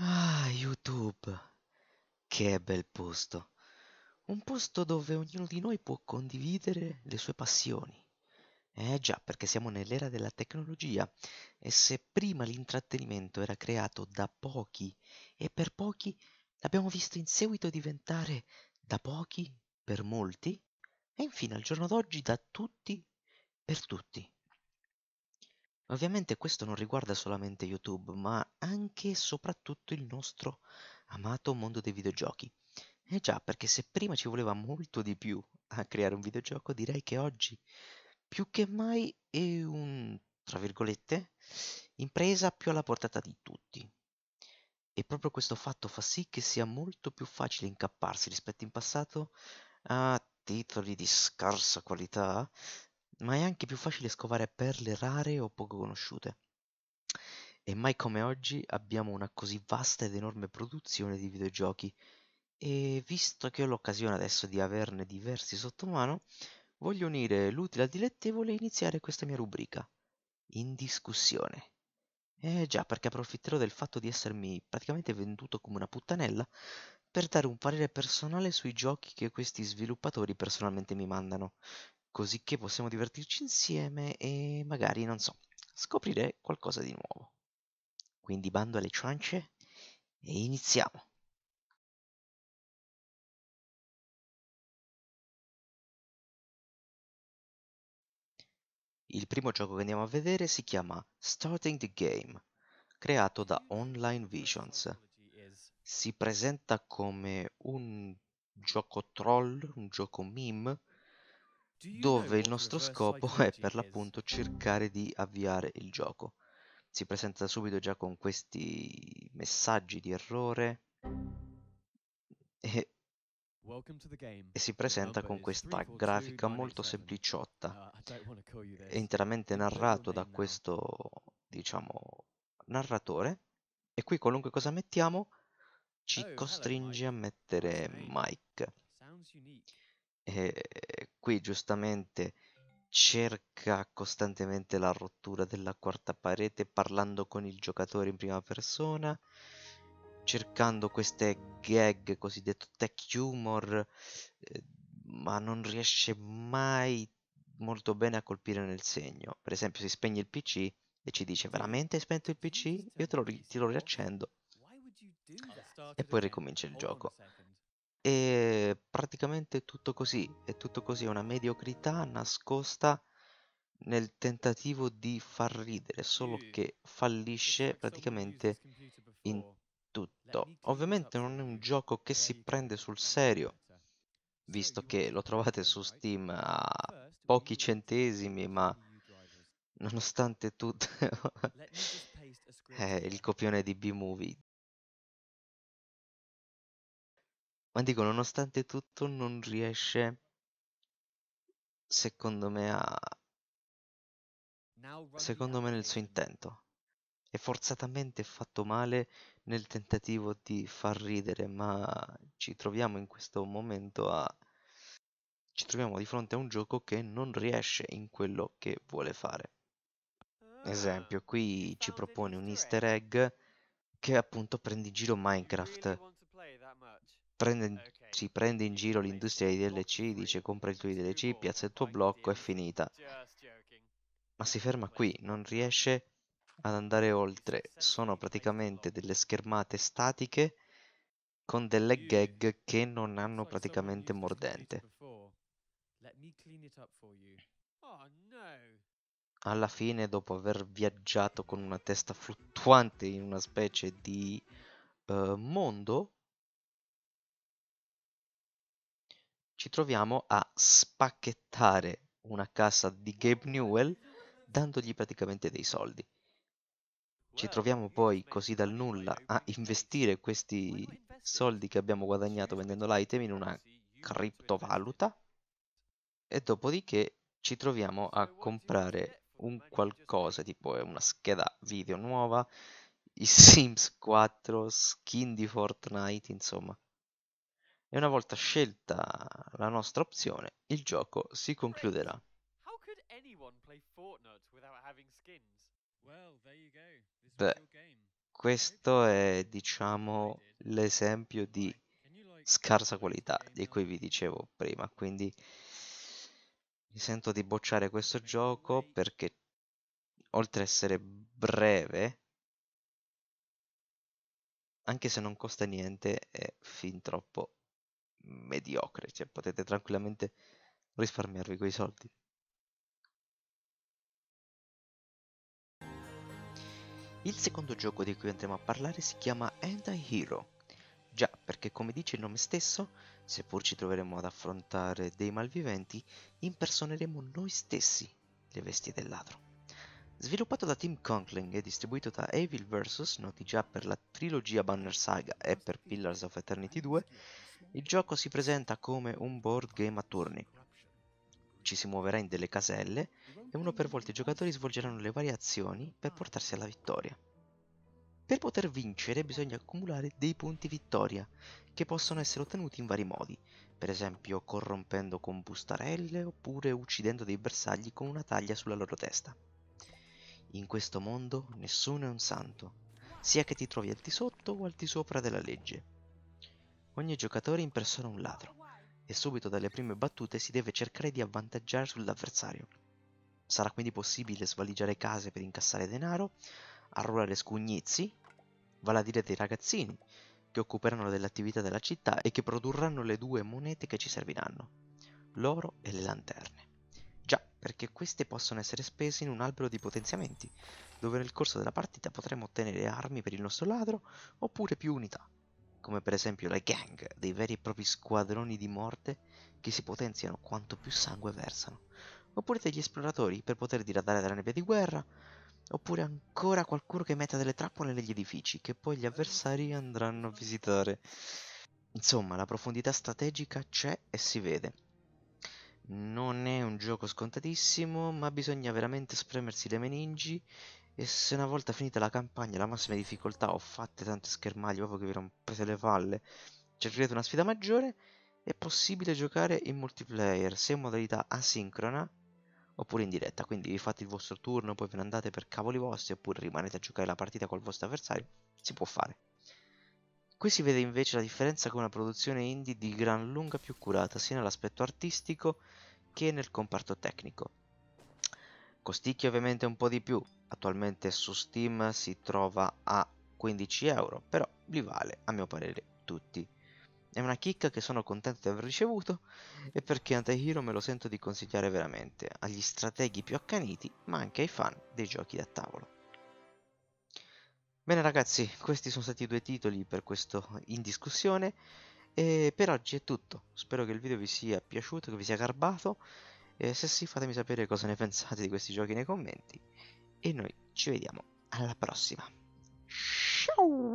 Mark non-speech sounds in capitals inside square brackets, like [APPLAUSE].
Ah, YouTube! Che bel posto! Un posto dove ognuno di noi può condividere le sue passioni. Eh già, perché siamo nell'era della tecnologia e se prima l'intrattenimento era creato da pochi e per pochi, l'abbiamo visto in seguito diventare da pochi per molti e infine al giorno d'oggi da tutti per tutti. Ovviamente questo non riguarda solamente YouTube, ma anche e soprattutto il nostro amato mondo dei videogiochi. Eh già, perché se prima ci voleva molto di più a creare un videogioco, direi che oggi più che mai è un, tra virgolette, impresa più alla portata di tutti. E proprio questo fatto fa sì che sia molto più facile incapparsi rispetto in passato a titoli di scarsa qualità ma è anche più facile scovare perle rare o poco conosciute. E mai come oggi abbiamo una così vasta ed enorme produzione di videogiochi, e visto che ho l'occasione adesso di averne diversi sotto mano, voglio unire l'utile al dilettevole e iniziare questa mia rubrica, in discussione. Eh già, perché approfitterò del fatto di essermi praticamente venduto come una puttanella per dare un parere personale sui giochi che questi sviluppatori personalmente mi mandano, così che possiamo divertirci insieme e magari, non so, scoprire qualcosa di nuovo. Quindi bando alle ciance e iniziamo! Il primo gioco che andiamo a vedere si chiama Starting the Game, creato da Online Visions. Si presenta come un gioco troll, un gioco meme, dove il nostro scopo è per l'appunto cercare di avviare il gioco. Si presenta subito già con questi messaggi di errore e, e si presenta con questa grafica molto sempliciotta. Uh, è interamente narrato da questo, diciamo, narratore e qui qualunque cosa mettiamo ci oh, costringe a mettere Mike. E eh, qui giustamente cerca costantemente la rottura della quarta parete parlando con il giocatore in prima persona, cercando queste gag, cosiddetto tech humor, eh, ma non riesce mai molto bene a colpire nel segno. Per esempio si spegne il PC e ci dice veramente hai spento il PC? Io te lo, ri- te lo riaccendo. E poi ricomincia il gioco è praticamente tutto così, è tutto così, è una mediocrità nascosta nel tentativo di far ridere, solo che fallisce praticamente in tutto. Ovviamente non è un gioco che si prende sul serio, visto che lo trovate su Steam a pochi centesimi, ma nonostante tutto [LAUGHS] è il copione di B-Movie Ma dico, nonostante tutto, non riesce, secondo me, a... Secondo me nel suo intento. E forzatamente fatto male nel tentativo di far ridere, ma ci troviamo in questo momento a... Ci troviamo di fronte a un gioco che non riesce in quello che vuole fare. Ah, Esempio, qui ci propone un easter egg che appunto prende in giro Minecraft prende, eh, si prende in giro l'industria dei DLC, dice compra i tuoi DLC, piazza il tuo blocco, è finita. Ma si ferma qui, non riesce ad andare oltre. Sono praticamente delle schermate statiche con delle gag che non hanno praticamente mordente. Oh, Alla fine, dopo aver viaggiato con una testa fluttuante in una specie di uh, mondo, ci troviamo a spacchettare una casa di Gabe Newell dandogli praticamente dei soldi. Ci troviamo poi così dal nulla a investire questi soldi che abbiamo guadagnato vendendo l'item in una criptovaluta e dopodiché ci troviamo a comprare un qualcosa tipo eh, una scheda video nuova, i Sims 4, skin di Fortnite, insomma e una volta scelta la nostra opzione, il gioco si concluderà. Beh, questo è diciamo l'esempio di scarsa qualità di cui vi dicevo prima, quindi mi sento di bocciare questo gioco perché oltre a essere breve, anche se non costa niente, è fin troppo mediocre, cioè potete tranquillamente risparmiarvi quei soldi. Il secondo gioco di cui andremo a parlare si chiama Anti-Hero. Già, perché come dice il nome stesso, seppur ci troveremo ad affrontare dei malviventi, impersoneremo noi stessi le vesti del ladro. Sviluppato da Tim Conkling e distribuito da Evil vs., noti già per la trilogia Banner Saga e per Pillars of Eternity 2, il gioco si presenta come un board game a turni. Ci si muoverà in delle caselle e uno per volta i giocatori svolgeranno le varie azioni per portarsi alla vittoria. Per poter vincere bisogna accumulare dei punti vittoria, che possono essere ottenuti in vari modi, per esempio corrompendo con bustarelle oppure uccidendo dei bersagli con una taglia sulla loro testa. In questo mondo nessuno è un santo, sia che ti trovi al di sotto o al di sopra della legge. Ogni giocatore impersona un ladro e subito dalle prime battute si deve cercare di avvantaggiare sull'avversario. Sarà quindi possibile svaligiare case per incassare denaro, arruolare scugnizi, vale a dire dei ragazzini, che occuperanno dell'attività della città e che produrranno le due monete che ci serviranno, l'oro e le lanterne. Già, perché queste possono essere spese in un albero di potenziamenti, dove nel corso della partita potremo ottenere armi per il nostro ladro oppure più unità come per esempio le gang, dei veri e propri squadroni di morte che si potenziano quanto più sangue versano, oppure degli esploratori per poter diradare dalla nebbia di guerra, oppure ancora qualcuno che metta delle trappole negli edifici che poi gli avversari andranno a visitare. Insomma, la profondità strategica c'è e si vede. Non è un gioco scontatissimo, ma bisogna veramente spremersi le meningi e se una volta finita la campagna, la massima difficoltà, ho fatte tante schermaglie proprio che vi rompete le palle, cercherete una sfida maggiore, è possibile giocare in multiplayer, sia in modalità asincrona oppure in diretta. Quindi vi fate il vostro turno, poi ve ne andate per cavoli vostri, oppure rimanete a giocare la partita col vostro avversario. Si può fare. Qui si vede invece la differenza con una produzione indie di gran lunga più curata, sia nell'aspetto artistico che nel comparto tecnico costicchia ovviamente un po' di più, attualmente su Steam si trova a 15 euro, però li vale a mio parere tutti. È una chicca che sono contento di aver ricevuto e perché Antihero me lo sento di consigliare veramente agli strateghi più accaniti ma anche ai fan dei giochi da tavolo. Bene ragazzi, questi sono stati i due titoli per questo in discussione e per oggi è tutto. Spero che il video vi sia piaciuto, che vi sia garbato eh, se sì, fatemi sapere cosa ne pensate di questi giochi nei commenti. E noi ci vediamo alla prossima. Ciao!